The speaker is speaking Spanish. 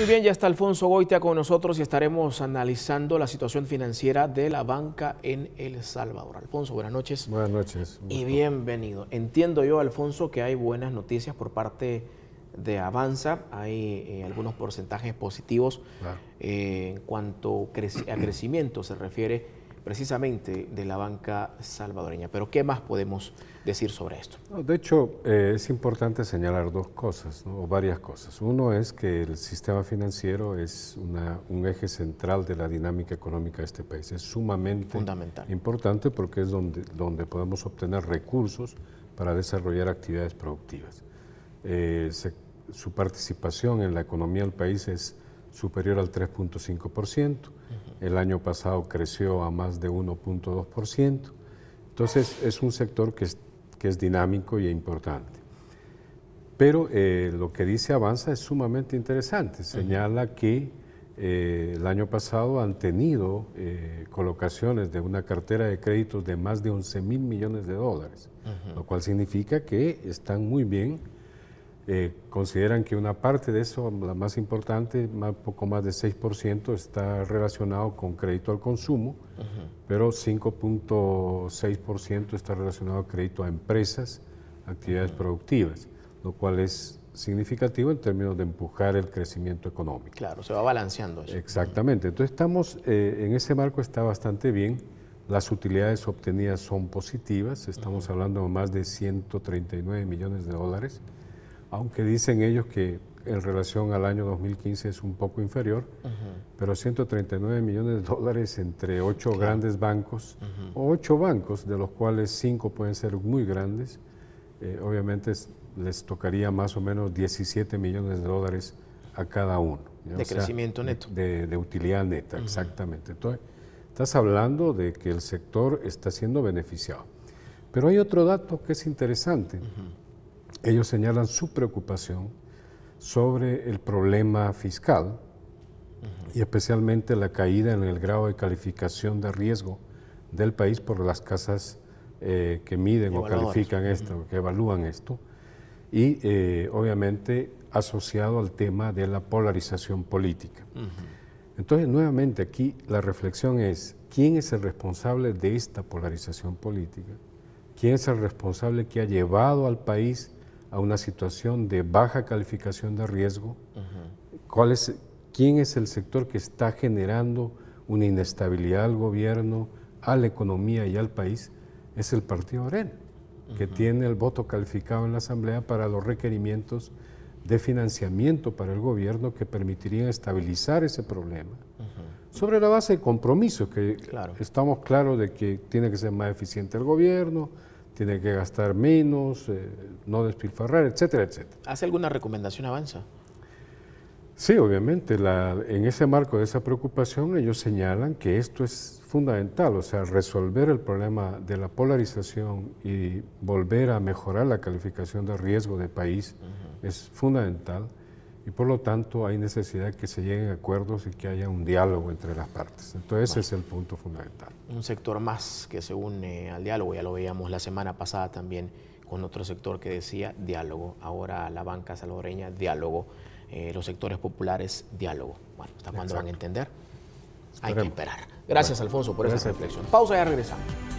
Muy bien, ya está Alfonso Goitia con nosotros y estaremos analizando la situación financiera de la banca en El Salvador. Alfonso, buenas noches. Buenas noches. Y bienvenido. Entiendo yo, Alfonso, que hay buenas noticias por parte de Avanza. Hay eh, algunos porcentajes positivos eh, en cuanto a crecimiento se refiere precisamente de la banca salvadoreña. Pero ¿qué más podemos decir sobre esto? de hecho, eh, es importante señalar dos cosas, o varias cosas. Uno es que el sistema financiero es una, un eje central de la dinámica económica de este país. Es sumamente importante porque es donde, donde podemos obtener recursos para desarrollar actividades productivas. Eh, su participación en la economía del país es superior al 3.5%. El año pasado creció a más de 1.2%. Entonces es un sector que es, que es dinámico y importante. Pero eh, lo que dice Avanza es sumamente interesante. Señala que eh, el año pasado han tenido eh, colocaciones de una cartera de créditos de más de 11 mil millones de dólares, lo cual significa que están muy bien eh, consideran que una parte de eso, la más importante, un poco más de 6%, está relacionado con crédito al consumo, pero 5.6% está relacionado a crédito a empresas, actividades productivas, lo cual es significativo en términos de empujar el crecimiento económico. Claro, se va balanceando eso. Exactamente, entonces estamos, eh, en ese marco está bastante bien, las utilidades obtenidas son positivas, estamos hablando de más de 139 millones de dólares, aunque dicen ellos que en relación al año 2015 es un poco inferior, pero 139 millones de dólares entre ocho grandes bancos, ocho bancos, de los cuales cinco pueden ser muy grandes, eh, obviamente les tocaría más o menos 17 millones de dólares a cada uno. De crecimiento neto. De, utilidad neta, exactamente. Entonces, estás hablando de que el sector está siendo beneficiado. Pero hay otro dato que es interesante ellos señalan su preocupación sobre el problema fiscal y especialmente la caída en el grado de calificación de riesgo del país por las casas eh, que miden o califican esto, que evalúan esto, y eh, obviamente asociado al tema de la polarización política. Entonces, nuevamente aquí la reflexión es, ¿quién es el responsable de esta polarización política? ¿Quién es el responsable que ha llevado al país a una situación de baja calificación de riesgo, quién es el sector que está generando una inestabilidad al gobierno, a la economía y al país, es el partido Aren, que tiene el voto calificado en la Asamblea para los requerimientos de financiamiento para el gobierno que permitirían estabilizar ese problema. Sobre la base de compromisos, que estamos claros de que tiene que ser más eficiente el gobierno, tiene que gastar menos, eh, no despilfarrar, etcétera, etcétera. ¿Hace alguna recomendación Avanza? Sí, obviamente. en ese marco de esa preocupación, ellos señalan que esto es fundamental, o sea, resolver el problema de la polarización y volver a mejorar la calificación de riesgo de país es fundamental y por lo tanto hay necesidad de que se lleguen a acuerdos y que haya un diálogo entre las partes. Entonces ese es el punto fundamental. Un sector más que se une al diálogo, ya lo veíamos la semana pasada también con otro sector que decía diálogo, ahora la banca salvadoreña diálogo, eh, los sectores populares diálogo. Bueno, ¿hasta cuándo van a entender? Hay que esperar. Gracias Alfonso por esa reflexión. Pausa y ya regresamos.